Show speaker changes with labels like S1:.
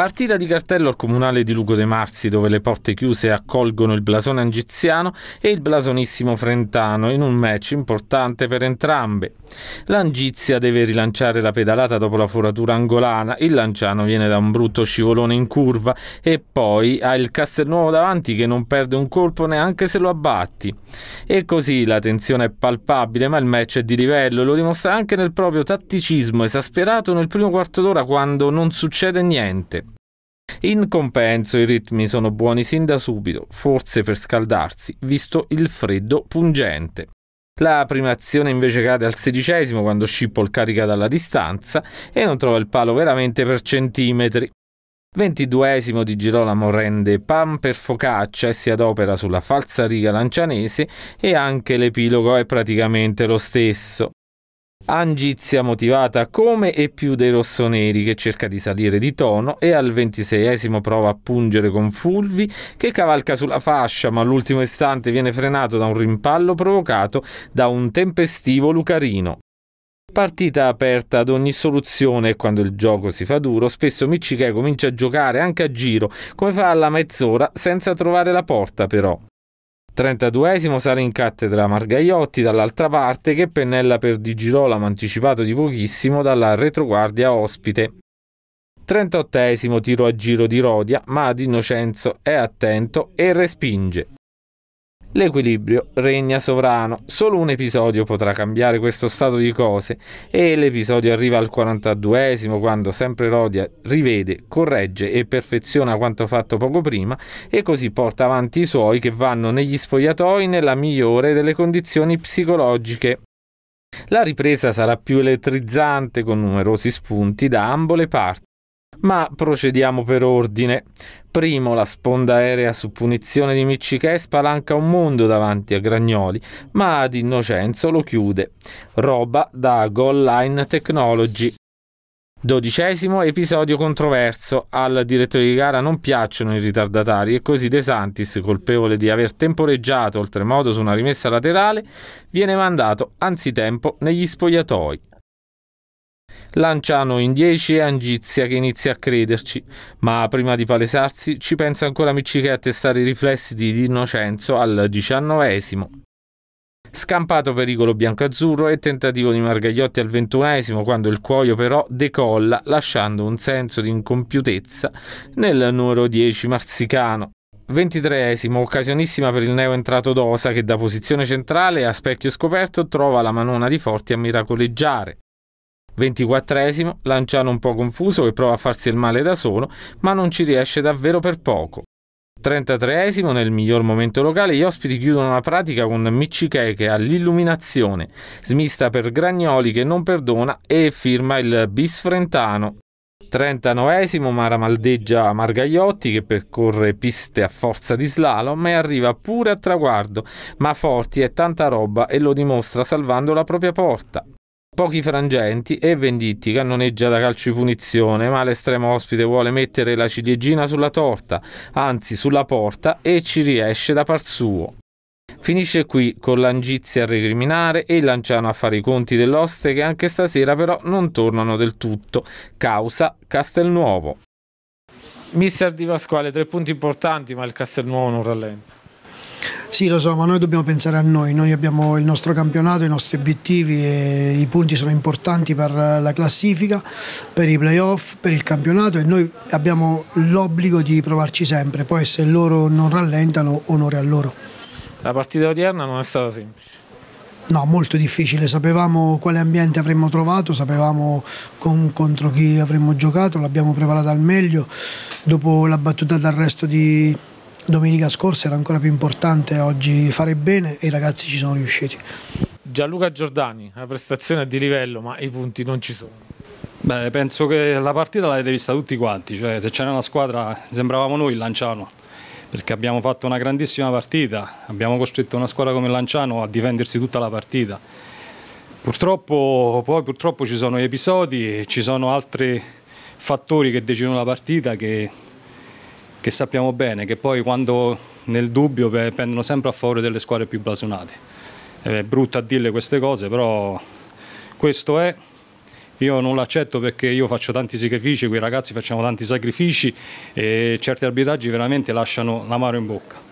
S1: Partita di cartello al comunale di Lugo De Marzi dove le porte chiuse accolgono il blasone angiziano e il blasonissimo frentano in un match importante per entrambe. L'Angizia deve rilanciare la pedalata dopo la foratura angolana, il Lanciano viene da un brutto scivolone in curva e poi ha il Castelnuovo davanti che non perde un colpo neanche se lo abbatti. E così la tensione è palpabile ma il match è di livello, e lo dimostra anche nel proprio tatticismo esasperato nel primo quarto d'ora quando non succede niente. In compenso i ritmi sono buoni sin da subito, forse per scaldarsi, visto il freddo pungente. La prima azione invece cade al sedicesimo quando Schiphol carica dalla distanza e non trova il palo veramente per centimetri. Ventiduesimo di Girolamo rende pan per focaccia e si adopera sulla falsa riga lancianese e anche l'epilogo è praticamente lo stesso angizia motivata come e più dei rossoneri che cerca di salire di tono e al ventiseiesimo prova a pungere con Fulvi che cavalca sulla fascia ma all'ultimo istante viene frenato da un rimpallo provocato da un tempestivo Lucarino. Partita aperta ad ogni soluzione e quando il gioco si fa duro, spesso Michike comincia a giocare anche a giro, come fa alla mezz'ora, senza trovare la porta però. 32esimo sale in cattedra Margaiotti dall'altra parte che pennella per Di Girolamo anticipato di pochissimo dalla retroguardia ospite. 38esimo tiro a giro di Rodia ma Di Innocenzo è attento e respinge. L'equilibrio regna sovrano, solo un episodio potrà cambiare questo stato di cose e l'episodio arriva al 42esimo quando sempre Rodia rivede, corregge e perfeziona quanto fatto poco prima e così porta avanti i suoi che vanno negli sfogliatoi nella migliore delle condizioni psicologiche. La ripresa sarà più elettrizzante con numerosi spunti da ambo le parti ma procediamo per ordine. Primo, la sponda aerea su punizione di Miccichè spalanca un mondo davanti a Gragnoli, ma ad Innocenzo lo chiude. Roba da Goal Line Technology. Dodicesimo episodio controverso. Al direttore di gara non piacciono i ritardatari e così De Santis, colpevole di aver temporeggiato oltremodo su una rimessa laterale, viene mandato anzitempo negli spogliatoi. Lanciano in 10 e Angizia che inizia a crederci, ma prima di palesarsi ci pensa ancora Micciche a testare i riflessi di Innocenzo al diciannovesimo. Scampato pericolo biancazzurro e tentativo di Margagliotti al ventunesimo quando il cuoio però decolla lasciando un senso di incompiutezza nel numero 10 marsicano. 23esimo, occasionissima per il neo entrato Dosa che da posizione centrale a specchio scoperto trova la manona di Forti a miracoleggiare. 24esimo, Lanciano un po' confuso che prova a farsi il male da solo, ma non ci riesce davvero per poco. 33esimo, nel miglior momento locale, gli ospiti chiudono la pratica con Michikeke all'illuminazione, smista per Gragnoli che non perdona e firma il bisfrentano. 39esimo Mara maldeggia Margagliotti che percorre piste a forza di slalom e arriva pure a traguardo, ma Forti è tanta roba e lo dimostra salvando la propria porta pochi frangenti e Venditti cannoneggia da calcio di punizione, ma l'estremo ospite vuole mettere la ciliegina sulla torta, anzi sulla porta, e ci riesce da par suo. Finisce qui con l'Angizia a recriminare e il Lanciano a fare i conti dell'oste che anche stasera però non tornano del tutto, causa Castelnuovo. Mister Di Pasquale, tre punti importanti ma il Castelnuovo non rallenta.
S2: Sì, lo so, ma noi dobbiamo pensare a noi, noi abbiamo il nostro campionato, i nostri obiettivi e i punti sono importanti per la classifica, per i playoff, per il campionato e noi abbiamo l'obbligo di provarci sempre, poi se loro non rallentano onore a loro.
S1: La partita odierna non è stata semplice.
S2: No, molto difficile, sapevamo quale ambiente avremmo trovato, sapevamo con, contro chi avremmo giocato, l'abbiamo preparata al meglio, dopo la battuta d'arresto di, domenica scorsa era ancora più importante, oggi fare bene e i ragazzi ci sono riusciti.
S1: Gianluca Giordani, la prestazione è di livello ma i punti non ci sono.
S3: Beh, penso che la partita l'avete vista tutti quanti, cioè, se c'era una squadra sembravamo noi il Lanciano, perché abbiamo fatto una grandissima partita, abbiamo costretto una squadra come il Lanciano a difendersi tutta la partita. Purtroppo, poi purtroppo ci sono episodi, ci sono altri fattori che decidono la partita che che sappiamo bene che poi quando nel dubbio pendono sempre a favore delle squadre più blasonate. È brutto a dirle queste cose, però questo è. Io non l'accetto perché io faccio tanti sacrifici, quei ragazzi facciamo tanti sacrifici e certi arbitraggi veramente lasciano l'amaro in bocca.